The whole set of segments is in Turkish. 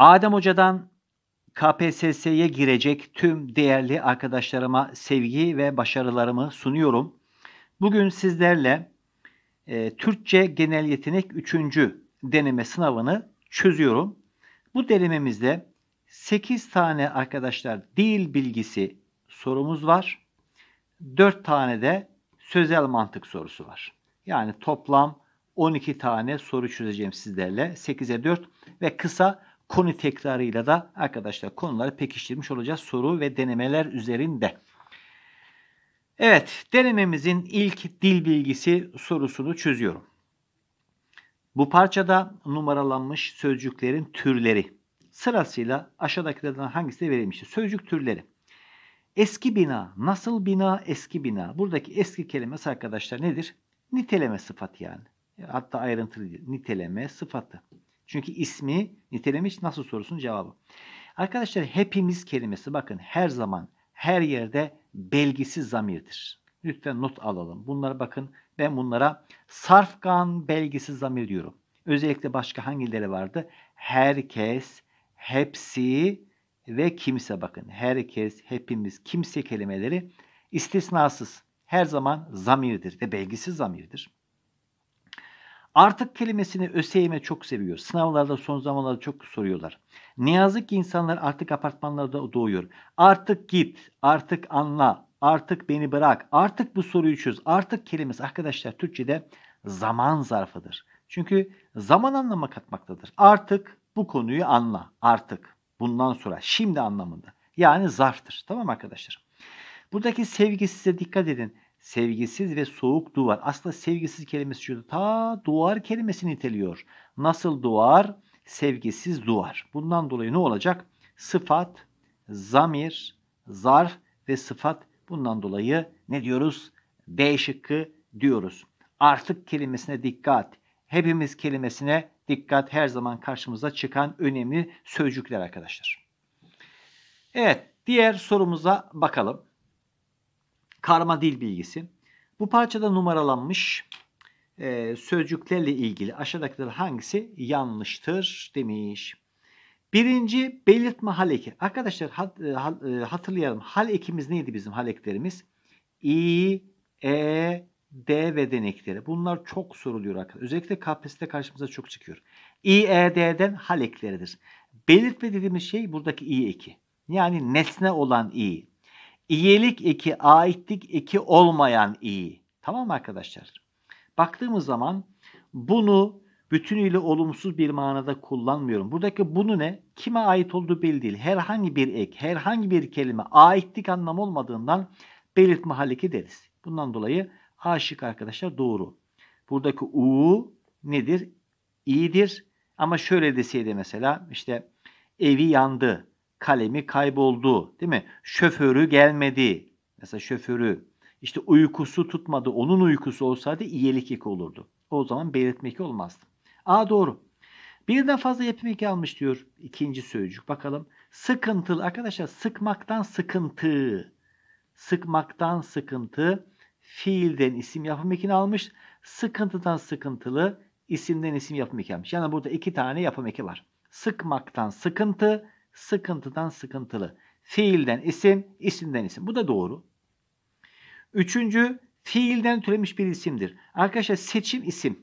Adem Hoca'dan KPSS'ye girecek tüm değerli arkadaşlarıma sevgi ve başarılarımı sunuyorum. Bugün sizlerle e, Türkçe Genel Yetenek 3. deneme sınavını çözüyorum. Bu denememizde 8 tane arkadaşlar dil bilgisi sorumuz var. 4 tane de sözel mantık sorusu var. Yani toplam 12 tane soru çözeceğim sizlerle. 8'e 4 ve kısa konu tekrarıyla da arkadaşlar konuları pekiştirmiş olacağız soru ve denemeler üzerinde. Evet, denememizin ilk dil bilgisi sorusunu çözüyorum. Bu parçada numaralanmış sözcüklerin türleri. Sırasıyla aşağıdakilerden hangisi verilmiştir? Sözcük türleri. Eski bina, nasıl bina, eski bina. Buradaki eski kelimesi arkadaşlar nedir? Niteleme sıfatı yani. Hatta ayrıntılı niteleme sıfatı. Çünkü ismi nitelemiş nasıl sorusunun cevabı. Arkadaşlar hepimiz kelimesi bakın her zaman her yerde belgisiz zamirdir. Lütfen not alalım. Bunlara bakın ben bunlara sarfkan belgisiz zamir diyorum. Özellikle başka hangileri vardı? Herkes, hepsi ve kimse bakın. Herkes, hepimiz, kimse kelimeleri istisnasız her zaman zamirdir ve belgisiz zamirdir. Artık kelimesini öseğime çok seviyor. Sınavlarda son zamanlarda çok soruyorlar. Ne yazık ki insanlar artık apartmanlarda doğuyor. Artık git, artık anla, artık beni bırak, artık bu soruyu çöz. Artık kelimesi arkadaşlar Türkçe'de zaman zarfıdır. Çünkü zaman anlama katmaktadır. Artık bu konuyu anla. Artık. Bundan sonra. Şimdi anlamında. Yani zarftır. Tamam arkadaşlar. Buradaki sevgi size dikkat edin sevgisiz ve soğuk duvar. Aslında sevgisiz kelimesi şurada ta duvar kelimesini niteliyor. Nasıl duvar? Sevgisiz duvar. Bundan dolayı ne olacak? Sıfat, zamir, zarf ve sıfat bundan dolayı ne diyoruz? B şıkkı diyoruz. Artık kelimesine dikkat. Hepimiz kelimesine dikkat her zaman karşımıza çıkan önemli sözcükler arkadaşlar. Evet diğer sorumuza bakalım. Karma dil bilgisi. Bu parçada numaralanmış e, sözcüklerle ilgili aşağıdakiler hangisi yanlıştır demiş. Birinci belirtme hal eki. Arkadaşlar e, e, hatırlayalım. Hal ekimiz neydi bizim hal eklerimiz? İ, E, D ve denekleri. Bunlar çok soruluyor arkadaşlar. Özellikle KPSS'de karşımıza çok çıkıyor. İ, E, D'den hal ekleridir. Belirtme dediğimiz şey buradaki i eki. Yani nesne olan i. İyilik eki, aitlik eki olmayan iyi. Tamam mı arkadaşlar? Baktığımız zaman bunu bütünüyle olumsuz bir manada kullanmıyorum. Buradaki bunu ne? Kime ait olduğu belli değil. Herhangi bir ek, herhangi bir kelime aitlik anlamı olmadığından belirtme haliki deriz. Bundan dolayı A şık arkadaşlar doğru. Buradaki u nedir? İyidir. Ama şöyle deseydi mesela işte evi yandı kalemi kayboldu değil mi? Şoförü gelmedi. Mesela şoförü işte uykusu tutmadı. Onun uykusu olsaydı iyilik eki olurdu. O zaman belirtme eki olmazdı. A doğru. Birden fazla yapım eki almış diyor ikinci sözcük. Bakalım. Sıkıntılı arkadaşlar sıkmaktan sıkıntı. Sıkmaktan sıkıntı fiilden isim yapım ekini almış. Sıkıntıdan sıkıntılı isimden isim yapım eki almış. Yani burada iki tane yapım eki var. Sıkmaktan sıkıntı, Sıkıntıdan sıkıntılı. Fiilden isim, isimden isim. Bu da doğru. Üçüncü, fiilden türemiş bir isimdir. Arkadaşlar seçim isim.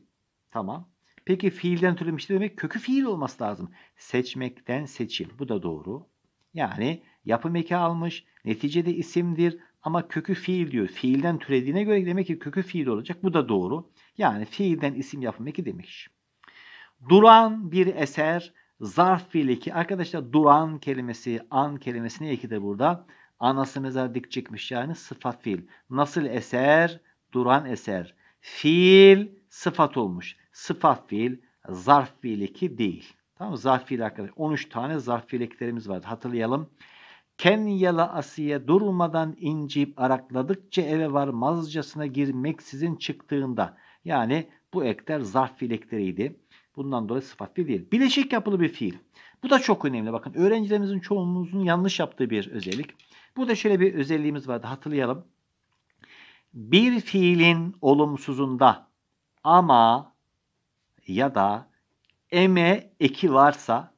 Tamam. Peki fiilden türemiş demek kökü fiil olması lazım. Seçmekten seçim. Bu da doğru. Yani yapım eki almış. Neticede isimdir ama kökü fiil diyor. Fiilden türediğine göre demek ki kökü fiil olacak. Bu da doğru. Yani fiilden isim yapım eki demiş. Duran bir eser Zarf fiil 2. Arkadaşlar duran kelimesi, an kelimesi niye de burada? Anası mezar dik çıkmış yani sıfat fiil. Nasıl eser? Duran eser. Fiil sıfat olmuş. Sıfat fiil zarf fiil 2 değil. Tamam mı? Zarf fiil arkadaşlar. 13 tane zarf fiil eklerimiz vardı. Hatırlayalım. yala Asiye durmadan incip arakladıkça eve varmazcasına girmeksizin çıktığında. Yani bu ekler zarf fiil ekleriydi. Bundan dolayı sıfat bir değil. Bileşik yapılı bir fiil. Bu da çok önemli. Bakın öğrencilerimizin çoğumuzun yanlış yaptığı bir özellik. Burada şöyle bir özelliğimiz vardı. Hatırlayalım. Bir fiilin olumsuzunda ama ya da eme eki varsa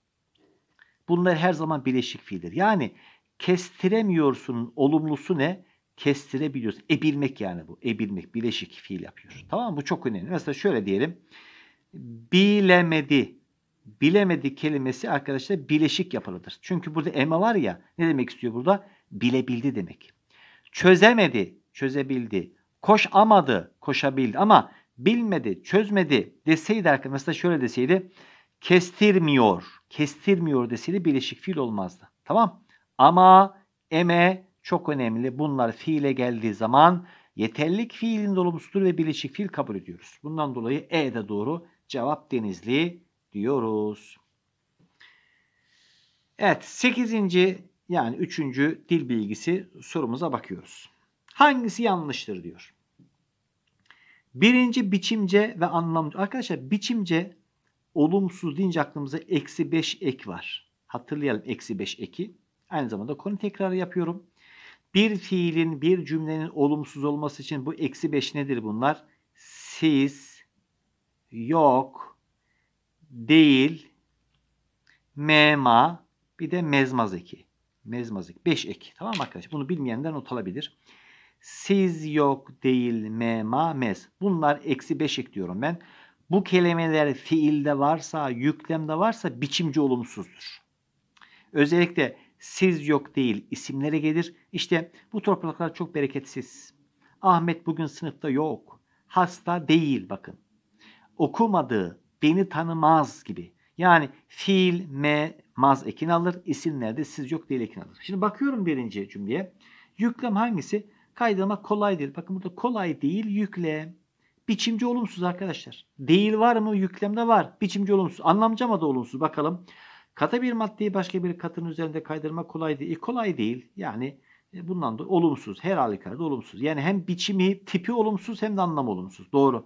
bunlar her zaman bileşik fiildir. Yani kestiremiyorsun olumlusu ne? Kestirebiliyorsun. Ebilmek yani bu. Ebilmek bileşik fiil yapıyor. Tamam mı? Bu çok önemli. Mesela şöyle diyelim bilemedi. Bilemedi kelimesi arkadaşlar bileşik yapılıdır. Çünkü burada ema var ya ne demek istiyor burada? Bilebildi demek. Çözemedi, çözebildi. Koşamadı, koşabildi ama bilmedi, çözmedi deseydi arkadaşlar mesela şöyle deseydi kestirmiyor, kestirmiyor deseydi bileşik fiil olmazdı. Tamam? Ama, eme çok önemli. Bunlar fiile geldiği zaman yeterlik fiilin dolumsudur ve bileşik fiil kabul ediyoruz. Bundan dolayı e de doğru Cevap Denizli diyoruz. Evet 8. yani 3. dil bilgisi sorumuza bakıyoruz. Hangisi yanlıştır diyor. Birinci biçimce ve anlamlı. Arkadaşlar biçimce olumsuz deyince aklımıza eksi 5 ek var. Hatırlayalım eksi 5 eki. Aynı zamanda konu tekrarı yapıyorum. Bir fiilin bir cümlenin olumsuz olması için bu eksi 5 nedir bunlar? Siz, yok, değil, mema, bir de mezmaz eki. Mezmaz eki. 5 ek. Tamam mı arkadaşlar? Bunu bilmeyenler not alabilir. Siz yok, değil, mema, mez. Bunlar eksi beş ek diyorum ben. Bu kelimeler fiilde varsa, yüklemde varsa biçimci olumsuzdur. Özellikle siz yok değil isimlere gelir. İşte bu topraklar çok bereketsiz. Ahmet bugün sınıfta yok. Hasta değil bakın okumadığı beni tanımaz gibi. Yani fiil, me, maz ekin alır. İsimlerde siz yok değil ekin alır. Şimdi bakıyorum birinci cümleye. Yüklem hangisi? Kaydırmak kolay değil. Bakın burada kolay değil yüklem. Biçimci olumsuz arkadaşlar. Değil var mı? Yüklemde var. Biçimci olumsuz. Anlamcama da olumsuz. Bakalım. Katı bir maddeyi başka bir katın üzerinde kaydırmak kolay değil. E, kolay değil. Yani e, bundan da olumsuz. Her halükarda olumsuz. Yani hem biçimi, tipi olumsuz hem de anlam olumsuz. Doğru.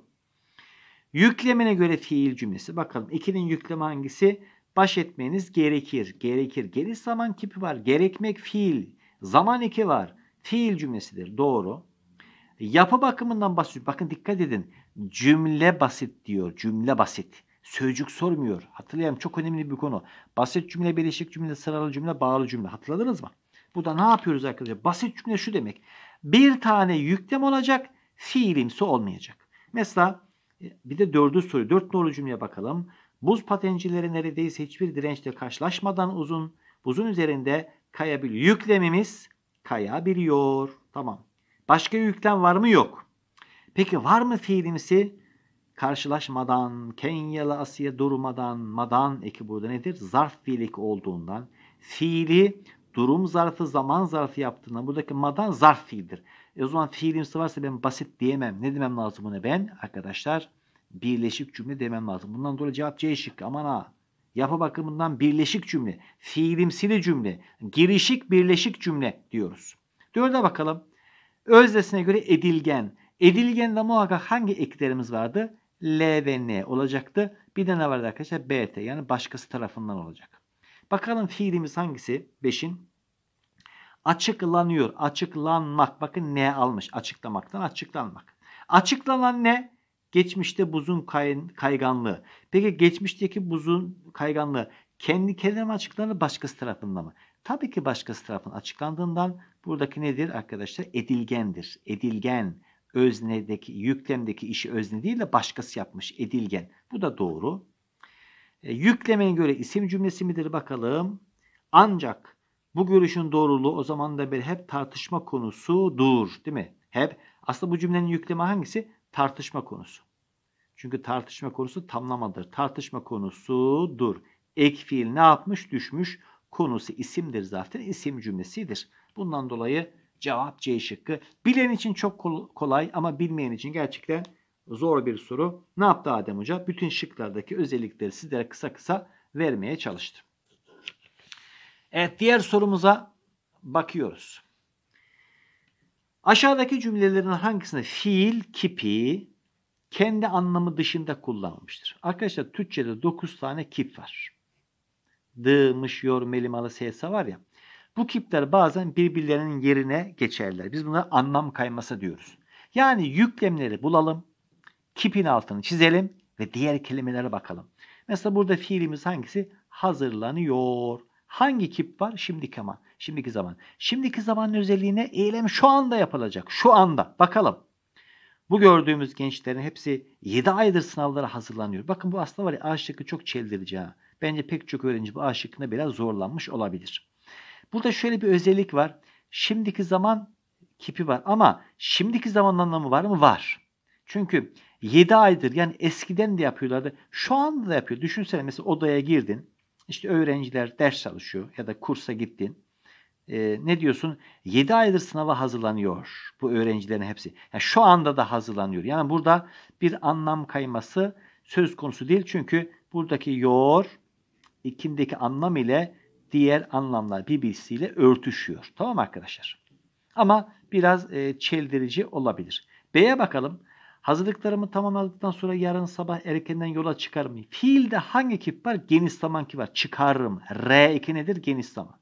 Yüklemine göre fiil cümlesi. Bakalım 2'nin yükleme hangisi? Baş etmeniz gerekir. Gerekir. Geniş zaman kipi var. Gerekmek fiil. Zaman iki var. Fiil cümlesidir. Doğru. Yapı bakımından basit. Bakın dikkat edin. Cümle basit diyor. Cümle basit. Sözcük sormuyor. Hatırlayalım çok önemli bir konu. Basit cümle, birleşik cümle, sıralı cümle, bağlı cümle. Hatırladınız mı? Bu da ne yapıyoruz arkadaşlar? Basit cümle şu demek. Bir tane yüklem olacak, fiilimsi olmayacak. Mesela bir de dördü soru. Dört nolu cümleye bakalım. Buz patencileri neredeyse hiçbir dirençle karşılaşmadan uzun. Buzun üzerinde kayabiliyor. Yüklemimiz kayabiliyor. Tamam. Başka yüklem var mı? Yok. Peki var mı fiilimsi? Karşılaşmadan, Kenyalı Asya durmadan, madan eki burada nedir? Zarf fiil olduğundan. Fiili durum zarfı, zaman zarfı yaptığından. Buradaki madan zarf fiildir. E o zaman fiilimsi varsa ben basit diyemem. Ne demem lazım buna ben? Arkadaşlar birleşik cümle demem lazım. Bundan dolayı cevap C şıkkı. Aman ha. Yapı bakımından birleşik cümle, fiilimsili cümle, girişik birleşik cümle diyoruz. Dörde bakalım. Öznesine göre edilgen. edilgen de muhakkak hangi eklerimiz vardı? L ve N olacaktı. Bir de ne vardı arkadaşlar? BT yani başkası tarafından olacak. Bakalım fiilimiz hangisi? 5'in açıklanıyor. Açıklanmak. Bakın ne almış. Açıklamaktan açıklanmak. Açıklanan ne? Geçmişte buzun kay kayganlığı. Peki geçmişteki buzun kayganlığı kendi kendine mi açıklanır başkası tarafından mı? Tabii ki başkası tarafından açıklandığından buradaki nedir arkadaşlar? Edilgendir. Edilgen öznedeki, yüklemdeki işi özne değil de başkası yapmış. Edilgen. Bu da doğru. E, yüklemeye göre isim cümlesi midir bakalım. Ancak bu görüşün doğruluğu o zaman da bir hep tartışma konusudur değil mi? Hep. Aslında bu cümlenin yükleme hangisi? Tartışma konusu. Çünkü tartışma konusu tamlamadır. Tartışma konusudur. Ek fiil ne yapmış? Düşmüş. Konusu isimdir zaten. İsim cümlesidir. Bundan dolayı cevap C şıkkı. Bilen için çok kolay ama bilmeyen için gerçekten zor bir soru. Ne yaptı Adem Hoca? Bütün şıklardaki özellikleri sizlere kısa kısa vermeye çalıştım. Evet diğer sorumuza bakıyoruz. Aşağıdaki cümlelerin hangisinde fiil kipi kendi anlamı dışında kullanılmıştır? Arkadaşlar Türkçe'de 9 tane kip var. Dığmış, yor, melimalı, seysa var ya. Bu kipler bazen birbirlerinin yerine geçerler. Biz buna anlam kayması diyoruz. Yani yüklemleri bulalım, kipin altını çizelim ve diğer kelimelere bakalım. Mesela burada fiilimiz hangisi? Hazırlanıyor. Hangi kip var? Şimdiki zaman. Şimdiki zaman. Şimdiki zamanın özelliğine eylem şu anda yapılacak. Şu anda. Bakalım. Bu gördüğümüz gençlerin hepsi 7 aydır sınavlara hazırlanıyor. Bakın bu aslında var ya A çok çeldirici Bence pek çok öğrenci bu A biraz zorlanmış olabilir. Burada şöyle bir özellik var. Şimdiki zaman kipi var ama şimdiki zaman anlamı var mı? Var. Çünkü 7 aydır yani eskiden de yapıyorlardı. Şu anda da yapıyor. Düşünsene mesela odaya girdin. İşte öğrenciler ders çalışıyor ya da kursa gittin. Ee, ne diyorsun? 7 aydır sınava hazırlanıyor bu öğrencilerin hepsi. Yani şu anda da hazırlanıyor. Yani burada bir anlam kayması söz konusu değil. Çünkü buradaki yoğur ikindeki anlam ile diğer anlamlar birbirisiyle örtüşüyor. Tamam arkadaşlar? Ama biraz e, çeldirici olabilir. B'ye bakalım. Hazırlıklarımı tamamladıktan sonra yarın sabah erkenden yola çıkar mı? Fiilde hangi kip var? Geniş zaman ki var. Çıkarırım. R eki nedir? Geniş zaman.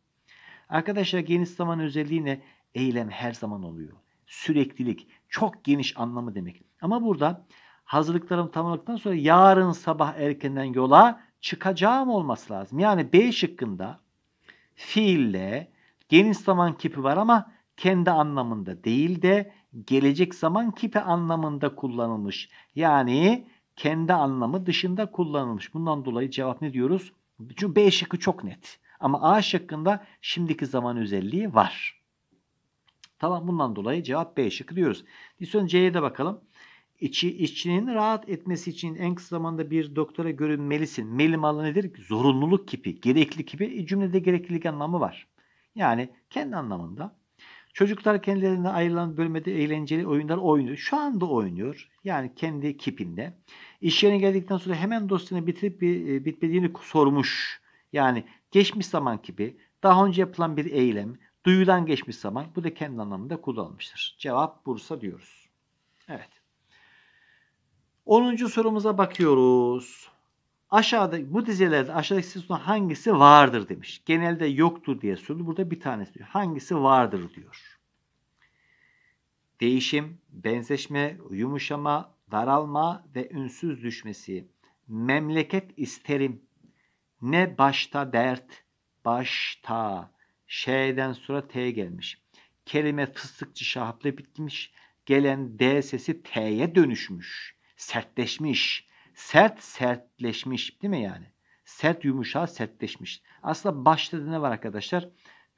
Arkadaşlar geniş zaman özelliği ne? Eylem her zaman oluyor. Süreklilik. Çok geniş anlamı demek. Ama burada hazırlıklarımı tamamladıktan sonra yarın sabah erkenden yola çıkacağım olması lazım. Yani B şıkkında fiille geniş zaman kipi var ama kendi anlamında değil de gelecek zaman kipi anlamında kullanılmış. Yani kendi anlamı dışında kullanılmış. Bundan dolayı cevap ne diyoruz? Çünkü B şıkkı çok net. Ama A şıkkında şimdiki zaman özelliği var. Tamam bundan dolayı cevap B şıkkı diyoruz. Disyon C'ye de bakalım. İçi, işçinin rahat etmesi için en kısa zamanda bir doktora görünmelisin. Meli malı nedir? Zorunluluk kipi, gerekli kipi. E, cümlede gereklilik anlamı var. Yani kendi anlamında Çocuklar kendilerine ayrılan bölmede eğlenceli oyunlar oynuyor. Şu anda oynuyor. Yani kendi kipinde. İş yerine geldikten sonra hemen dosyasını bitirip bir, e, bitmediğini sormuş. Yani geçmiş zaman gibi daha önce yapılan bir eylem, duyulan geçmiş zaman bu da kendi anlamında kullanılmıştır. Cevap Bursa diyoruz. Evet. 10. sorumuza bakıyoruz. Aşağıda bu dizelerde aşağıdaki sütunun hangisi vardır demiş. Genelde yoktur diye sordu. Burada bir tanesi diyor. Hangisi vardır diyor. Değişim, benzeşme, yumuşama, daralma ve ünsüz düşmesi. Memleket isterim. Ne başta dert, başta. Şeyden sonra T gelmiş. Kelime fıstıkçı şahapla bitmiş. Gelen D sesi T'ye dönüşmüş. Sertleşmiş Sert sertleşmiş değil mi yani? Sert yumuşağı sertleşmiş. Aslında başladı ne var arkadaşlar?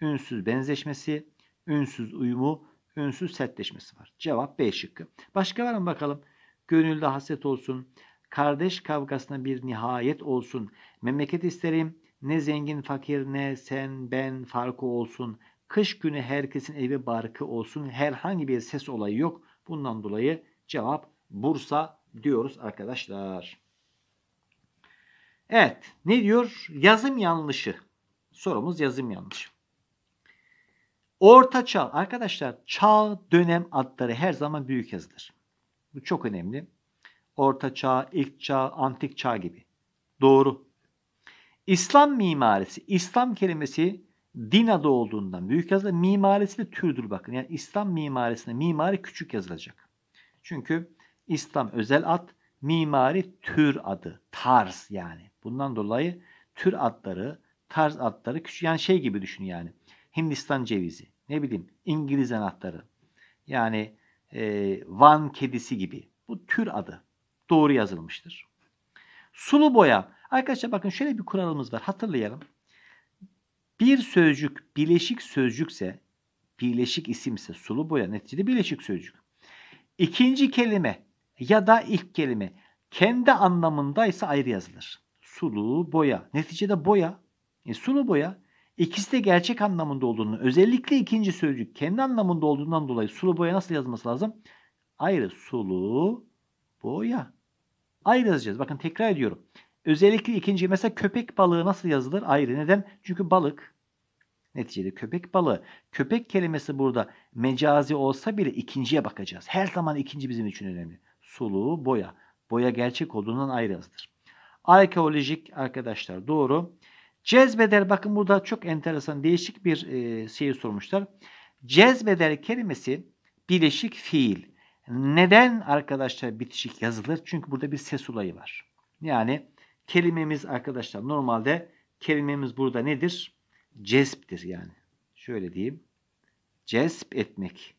Ünsüz benzeşmesi, ünsüz uyumu, ünsüz sertleşmesi var. Cevap B şıkkı. Başka var mı bakalım? Gönülde hasret olsun. Kardeş kavgasına bir nihayet olsun. Memleket isterim. Ne zengin fakir ne sen ben farkı olsun. Kış günü herkesin evi barkı olsun. Herhangi bir ses olayı yok. Bundan dolayı cevap Bursa diyoruz arkadaşlar. Evet. Ne diyor? Yazım yanlışı. Sorumuz yazım yanlışı. Orta çağ. Arkadaşlar çağ dönem adları her zaman büyük yazılır. Bu çok önemli. Orta çağ, ilk çağ, antik çağ gibi. Doğru. İslam mimarisi. İslam kelimesi din adı olduğundan büyük yazılır. Mimarisi de türdür bakın. Yani İslam mimarisine mimari küçük yazılacak. Çünkü İslam özel ad, mimari tür adı, tarz yani. Bundan dolayı tür adları, tarz adları küçük yani şey gibi düşün yani. Hindistan cevizi, ne bileyim İngiliz anahtarı. Yani e, Van kedisi gibi. Bu tür adı. Doğru yazılmıştır. Sulu boya. Arkadaşlar bakın şöyle bir kuralımız var. Hatırlayalım. Bir sözcük bileşik sözcükse, birleşik isimse sulu boya neticede bileşik sözcük. İkinci kelime ya da ilk kelime kendi anlamındaysa ayrı yazılır. Sulu boya. Neticede boya. E, sulu boya İkisi de gerçek anlamında olduğunu özellikle ikinci sözcük kendi anlamında olduğundan dolayı sulu boya nasıl yazması lazım? Ayrı sulu boya. Ayrı yazacağız. Bakın tekrar ediyorum. Özellikle ikinci mesela köpek balığı nasıl yazılır? Ayrı. Neden? Çünkü balık neticede köpek balığı. Köpek kelimesi burada mecazi olsa bile ikinciye bakacağız. Her zaman ikinci bizim için önemli soluğu boya. Boya gerçek olduğundan ayrı azdır. Arkeolojik arkadaşlar doğru. Cezbeder bakın burada çok enteresan değişik bir e, şeyi sormuşlar. Cezbeder kelimesi bileşik fiil. Neden arkadaşlar bitişik yazılır? Çünkü burada bir ses olayı var. Yani kelimemiz arkadaşlar normalde kelimemiz burada nedir? Cezptir yani. Şöyle diyeyim. Cezp etmek.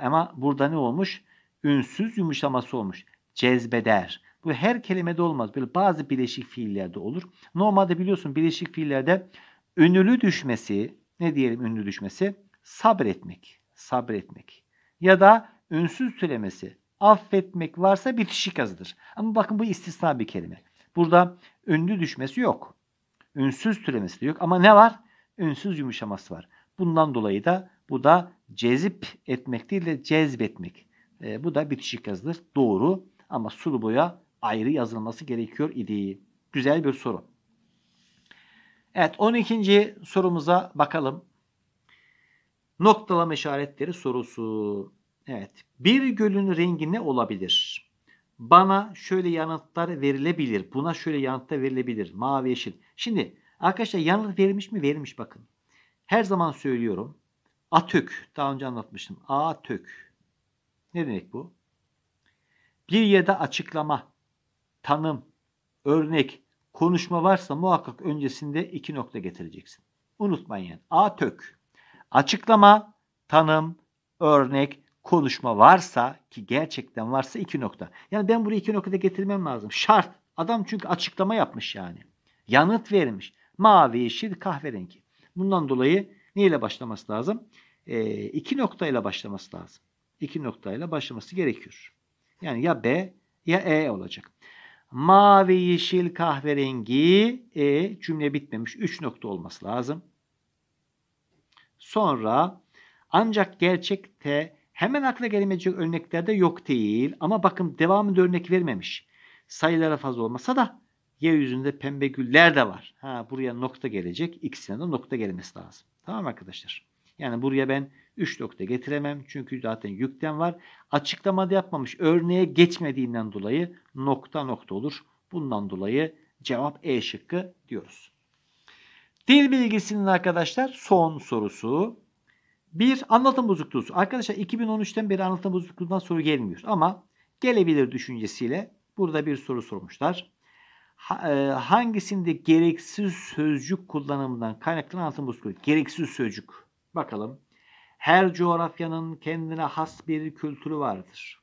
Ama burada ne olmuş? ünsüz yumuşaması olmuş. Cezbeder. Bu her kelimede olmaz. Böyle bazı bileşik fiillerde olur. Normalde biliyorsun bileşik fiillerde ünlü düşmesi, ne diyelim ünlü düşmesi? Sabretmek. Sabretmek. Ya da ünsüz türemesi. Affetmek varsa bitişik azıdır. Ama bakın bu istisna bir kelime. Burada ünlü düşmesi yok. Ünsüz türemesi de yok. Ama ne var? Ünsüz yumuşaması var. Bundan dolayı da bu da cezip etmek değil de cezbetmek. E, bu da bitişik yazılır. Doğru ama sulu boya ayrı yazılması gerekiyor idi. Güzel bir soru. Evet 12. sorumuza bakalım. Noktalama işaretleri sorusu. Evet. Bir gölün rengi ne olabilir? Bana şöyle yanıtlar verilebilir. Buna şöyle yanıtlar verilebilir. Mavi, yeşil. Şimdi arkadaşlar yanıt verilmiş mi? Verilmiş bakın. Her zaman söylüyorum. Atök. Daha önce anlatmıştım. Atök. Ne demek bu? Bir ya da açıklama, tanım, örnek, konuşma varsa muhakkak öncesinde iki nokta getireceksin. Unutmayın. A tök. Açıklama, tanım, örnek, konuşma varsa ki gerçekten varsa iki nokta. Yani ben burayı iki noktada getirmem lazım. Şart. Adam çünkü açıklama yapmış yani. Yanıt vermiş. Mavi, yeşil, kahverengi. Bundan dolayı neyle başlaması lazım? E, iki noktayla başlaması lazım iki noktayla başlaması gerekiyor. Yani ya B ya E olacak. Mavi, yeşil, kahverengi, E cümle bitmemiş. Üç nokta olması lazım. Sonra ancak gerçekte hemen akla gelmeyecek örneklerde yok değil. Ama bakın devamında örnek vermemiş. Sayılara fazla olmasa da yeryüzünde pembe güller de var. Ha, buraya nokta gelecek. İkisine de nokta gelmesi lazım. Tamam arkadaşlar. Yani buraya ben 3 nokta getiremem. Çünkü zaten yüklem var. Açıklama da yapmamış. Örneğe geçmediğinden dolayı nokta nokta olur. Bundan dolayı cevap E şıkkı diyoruz. Dil bilgisinin arkadaşlar son sorusu. Bir anlatım bozukluğu. Arkadaşlar 2013'ten beri anlatım bozukluğundan soru gelmiyor. Ama gelebilir düşüncesiyle burada bir soru sormuşlar. E, hangisinde gereksiz sözcük kullanımından kaynaklanan anlatım bozukluğu? Gereksiz sözcük Bakalım. Her coğrafyanın kendine has bir kültürü vardır.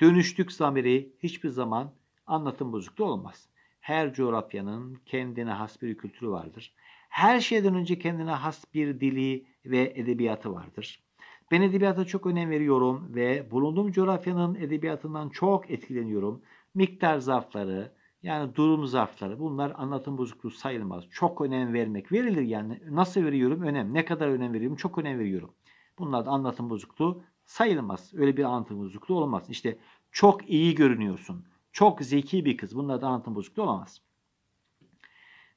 Dönüştük zamiri hiçbir zaman anlatım bozukluğu olmaz. Her coğrafyanın kendine has bir kültürü vardır. Her şeyden önce kendine has bir dili ve edebiyatı vardır. Ben edebiyata çok önem veriyorum ve bulunduğum coğrafyanın edebiyatından çok etkileniyorum. Miktar zarfları, yani durum zarfları. Bunlar anlatım bozukluğu sayılmaz. Çok önem vermek. Verilir yani. Nasıl veriyorum? Önem. Ne kadar önem veriyorum? Çok önem veriyorum. Bunlar da anlatım bozukluğu sayılmaz. Öyle bir anlatım bozukluğu olmaz. İşte çok iyi görünüyorsun. Çok zeki bir kız. Bunlar da anlatım bozukluğu olamaz.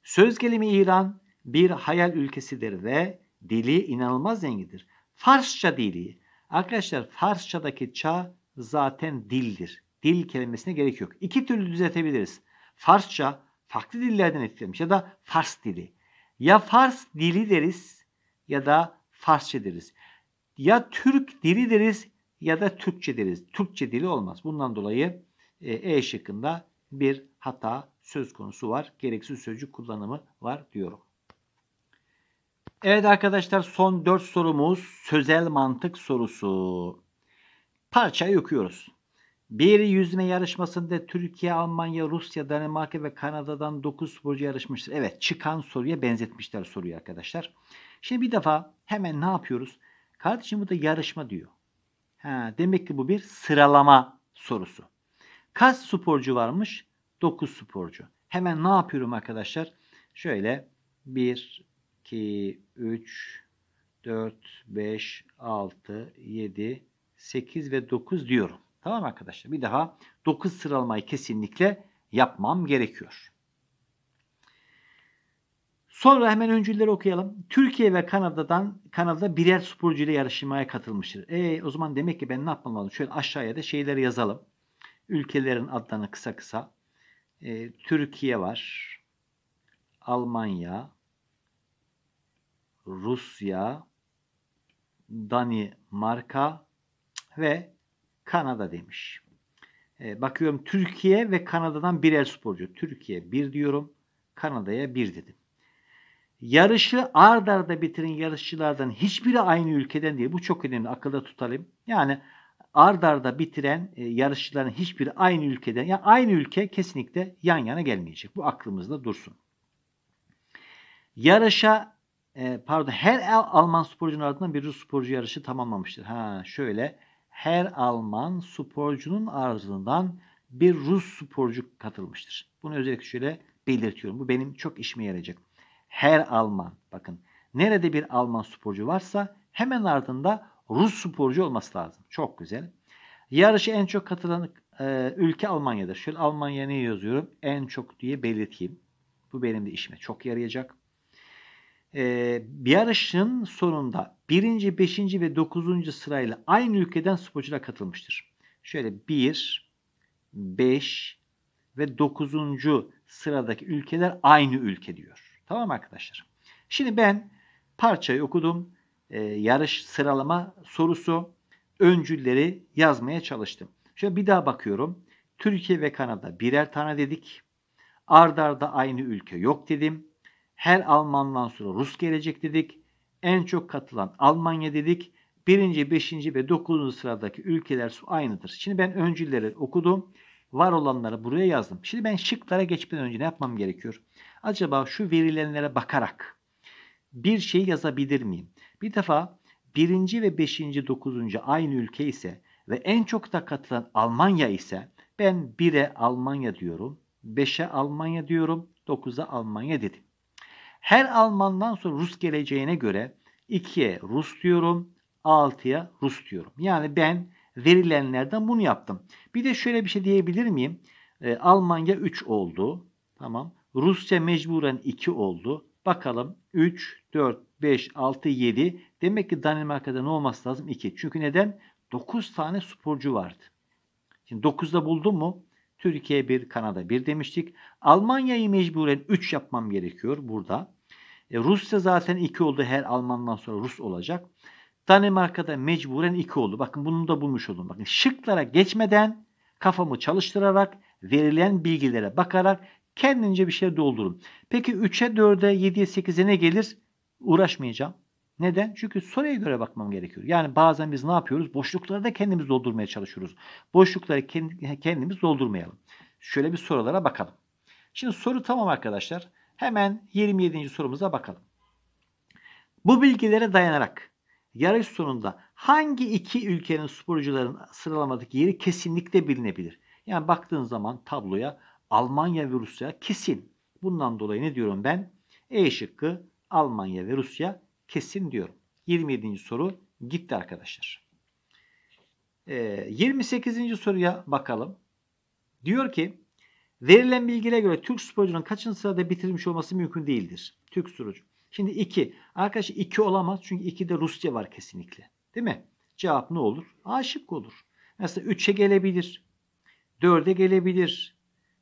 Söz gelimi İran bir hayal ülkesidir ve dili inanılmaz zengindir. Farsça dili. Arkadaşlar Farsçadaki ça zaten dildir. Dil kelimesine gerek yok. İki türlü düzeltebiliriz. Farsça farklı dillerden etkilenmiş ya da Fars dili. Ya Fars dili deriz ya da Farsça deriz. Ya Türk dili deriz ya da Türkçe deriz. Türkçe dili olmaz. Bundan dolayı E, e şıkkında bir hata söz konusu var. Gereksiz sözcük kullanımı var diyorum. Evet arkadaşlar son 4 sorumuz sözel mantık sorusu. Parçayı okuyoruz. Bir yüzme yarışmasında Türkiye, Almanya, Rusya, Danimarka ve Kanada'dan 9 sporcu yarışmıştır. Evet çıkan soruya benzetmişler soruyu arkadaşlar. Şimdi bir defa hemen ne yapıyoruz? Kardeşim bu da yarışma diyor. Ha, demek ki bu bir sıralama sorusu. Kaç sporcu varmış? 9 sporcu. Hemen ne yapıyorum arkadaşlar? Şöyle 1, 2, 3, 4, 5, 6, 7, 8 ve 9 diyorum. Tamam arkadaşlar bir daha 9 sıralamayı kesinlikle yapmam gerekiyor. Sonra hemen öncülleri okuyalım. Türkiye ve Kanada'dan Kanada birer sporcu ile yarışmaya katılmıştır. E o zaman demek ki ben ne yapmalıyım? Şöyle aşağıya da şeyleri yazalım. Ülkelerin adlarını kısa kısa. E, Türkiye var. Almanya, Rusya, Danimarka ve Kanada demiş. E, bakıyorum Türkiye ve Kanada'dan birer sporcu. Türkiye bir diyorum. Kanada'ya bir dedim. Yarışı ard arda bitiren yarışçılardan hiçbiri aynı ülkeden değil. Bu çok önemli. Akılda tutalım. Yani ard arda bitiren e, yarışçıların hiçbiri aynı ülkeden. Yani aynı ülke kesinlikle yan yana gelmeyecek. Bu aklımızda dursun. Yarışa e, pardon her Alman sporcunun ardından bir Rus sporcu yarışı tamamlamıştır. Ha şöyle her Alman sporcunun ardından bir Rus sporcu katılmıştır. Bunu özellikle şöyle belirtiyorum. Bu benim çok işime yarayacak. Her Alman bakın nerede bir Alman sporcu varsa hemen ardında Rus sporcu olması lazım. Çok güzel. Yarışı en çok katılan e, ülke Almanya'dır. Şöyle Almanya'yı yazıyorum. En çok diye belirteyim. Bu benim de işime çok yarayacak e, bir yarışın sonunda birinci, beşinci ve dokuzuncu sırayla aynı ülkeden sporcular katılmıştır. Şöyle bir, beş ve dokuzuncu sıradaki ülkeler aynı ülke diyor. Tamam arkadaşlar. Şimdi ben parçayı okudum. E, yarış sıralama sorusu öncülleri yazmaya çalıştım. Şöyle bir daha bakıyorum. Türkiye ve Kanada birer tane dedik. Ardarda arda aynı ülke yok dedim. Her Almandan sonra Rus gelecek dedik. En çok katılan Almanya dedik. Birinci, beşinci ve dokuzuncu sıradaki ülkeler su aynıdır. Şimdi ben öncüleri okudum. Var olanları buraya yazdım. Şimdi ben şıklara geçmeden önce ne yapmam gerekiyor? Acaba şu verilenlere bakarak bir şey yazabilir miyim? Bir defa birinci ve beşinci, dokuzuncu aynı ülke ise ve en çok da katılan Almanya ise ben 1'e Almanya diyorum, 5'e Almanya diyorum, 9'a Almanya dedim. Her Almandan sonra Rus geleceğine göre 2'ye Rus diyorum, 6'ya Rus diyorum. Yani ben verilenlerden bunu yaptım. Bir de şöyle bir şey diyebilir miyim? E, Almanya 3 oldu. Tamam. Rusya mecburen 2 oldu. Bakalım 3, 4, 5, 6, 7. Demek ki Danimarka'da ne olması lazım? 2. Çünkü neden? 9 tane sporcu vardı. Şimdi 9'da buldum mu? Türkiye 1, Kanada 1 demiştik. Almanya'yı mecburen 3 yapmam gerekiyor burada. E, Rusya zaten 2 oldu. Her Almandan sonra Rus olacak. Danimarka'da mecburen 2 oldu. Bakın bunu da bulmuş oldum. Bakın şıklara geçmeden kafamı çalıştırarak verilen bilgilere bakarak kendince bir şey doldurun. Peki 3'e 4'e 7'ye 8'e ne gelir? Uğraşmayacağım. Neden? Çünkü soruya göre bakmam gerekiyor. Yani bazen biz ne yapıyoruz? Boşlukları da kendimiz doldurmaya çalışıyoruz. Boşlukları kendimiz doldurmayalım. Şöyle bir sorulara bakalım. Şimdi soru tamam arkadaşlar. Hemen 27. sorumuza bakalım. Bu bilgilere dayanarak yarış sonunda hangi iki ülkenin sporcuların sıralamadaki yeri kesinlikle bilinebilir? Yani baktığın zaman tabloya Almanya ve Rusya kesin. Bundan dolayı ne diyorum ben? E şıkkı Almanya ve Rusya kesin diyorum. 27. soru gitti arkadaşlar. E, ee, 28. soruya bakalım. Diyor ki verilen bilgiye göre Türk sporcunun kaçıncı sırada bitirmiş olması mümkün değildir. Türk sporcu. Şimdi 2. arkadaş 2 olamaz çünkü 2'de Rusça var kesinlikle. Değil mi? Cevap ne olur? Aşık olur. Mesela 3'e gelebilir. 4'e gelebilir.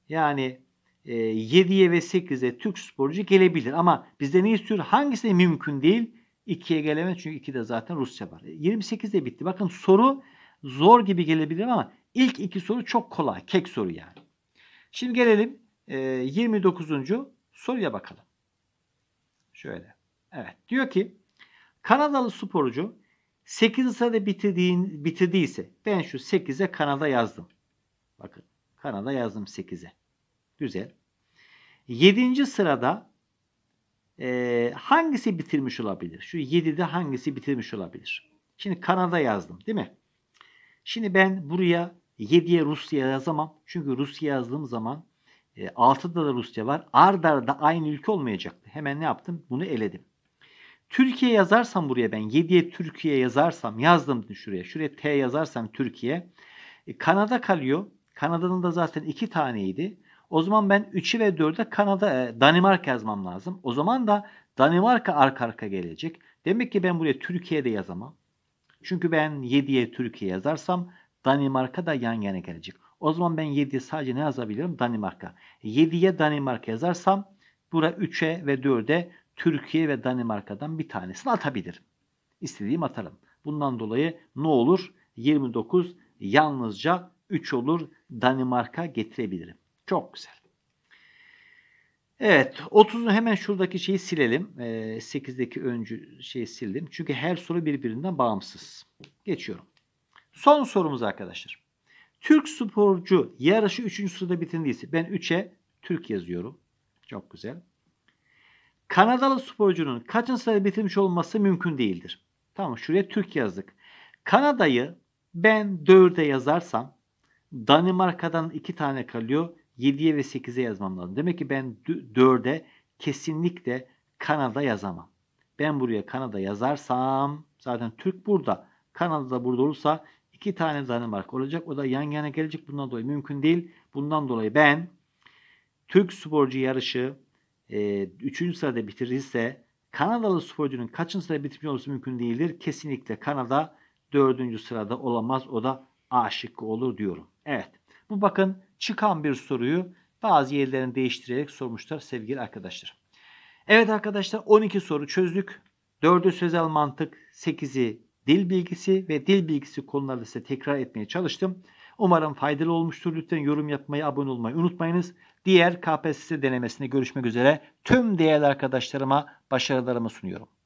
Yani e, 7'ye ve 8'e Türk sporcu gelebilir. Ama bizde ne istiyor? Hangisi mümkün değil? 2'ye gelemez çünkü 2'de zaten Rusya var. 28 e, de bitti. Bakın soru zor gibi gelebilir ama ilk iki soru çok kolay. Kek soru yani. Şimdi gelelim e, 29. soruya bakalım. Şöyle. Evet. Diyor ki Kanadalı sporcu 8 sırada bitirdiğin, bitirdiyse ben şu 8'e Kanada yazdım. Bakın Kanada yazdım 8'e. Güzel. 7. sırada e, hangisi bitirmiş olabilir? Şu 7'de hangisi bitirmiş olabilir? Şimdi Kanada yazdım değil mi? Şimdi ben buraya 7'ye Rusya yazamam. Çünkü Rusya yazdığım zaman e, 6'da da Rusya var. Ardarda da aynı ülke olmayacaktı. Hemen ne yaptım? Bunu eledim. Türkiye yazarsam buraya ben 7'ye Türkiye yazarsam yazdım şuraya. Şuraya T yazarsam Türkiye. E, Kanada kalıyor. Kanada'nın da zaten iki taneydi. O zaman ben 3'ü ve 4'e Kanada, e, Danimarka yazmam lazım. O zaman da Danimarka arka arka gelecek. Demek ki ben buraya Türkiye de yazamam. Çünkü ben 7'ye Türkiye yazarsam Danimarka da yan yana gelecek. O zaman ben 7'ye sadece ne yazabilirim? Danimarka. 7'ye Danimarka yazarsam bura 3'e ve 4'e Türkiye ve Danimarka'dan bir tanesini atabilirim. İstediğim atarım. Bundan dolayı ne olur? 29 yalnızca 3 olur. Danimarka getirebilirim. Çok güzel. Evet 30'u hemen şuradaki şeyi silelim. E, ee, 8'deki öncü şeyi sildim. Çünkü her soru birbirinden bağımsız. Geçiyorum. Son sorumuz arkadaşlar. Türk sporcu yarışı 3. sırada bitirindiyse ben 3'e Türk yazıyorum. Çok güzel. Kanadalı sporcunun kaçıncı sırada bitirmiş olması mümkün değildir. Tamam şuraya Türk yazdık. Kanada'yı ben 4'e yazarsam Danimarka'dan 2 tane kalıyor. 7'ye ve 8'e yazmam lazım. Demek ki ben 4'e kesinlikle Kanada yazamam. Ben buraya Kanada yazarsam zaten Türk burada. Kanada da burada olursa iki tane Danimarka olacak. O da yan yana gelecek. Bundan dolayı mümkün değil. Bundan dolayı ben Türk sporcu yarışı 3. E, sırada bitirirse Kanadalı sporcunun kaçıncı sırada bitirmiş olması mümkün değildir. Kesinlikle Kanada 4. sırada olamaz. O da aşık olur diyorum. Evet. Bu bakın çıkan bir soruyu bazı yerlerini değiştirerek sormuşlar sevgili arkadaşlar. Evet arkadaşlar 12 soru çözdük. 4'ü sözel mantık, 8'i dil bilgisi ve dil bilgisi konularını size tekrar etmeye çalıştım. Umarım faydalı olmuştur. Lütfen yorum yapmayı, abone olmayı unutmayınız. Diğer KPSS denemesinde görüşmek üzere. Tüm değerli arkadaşlarıma başarılarımı sunuyorum.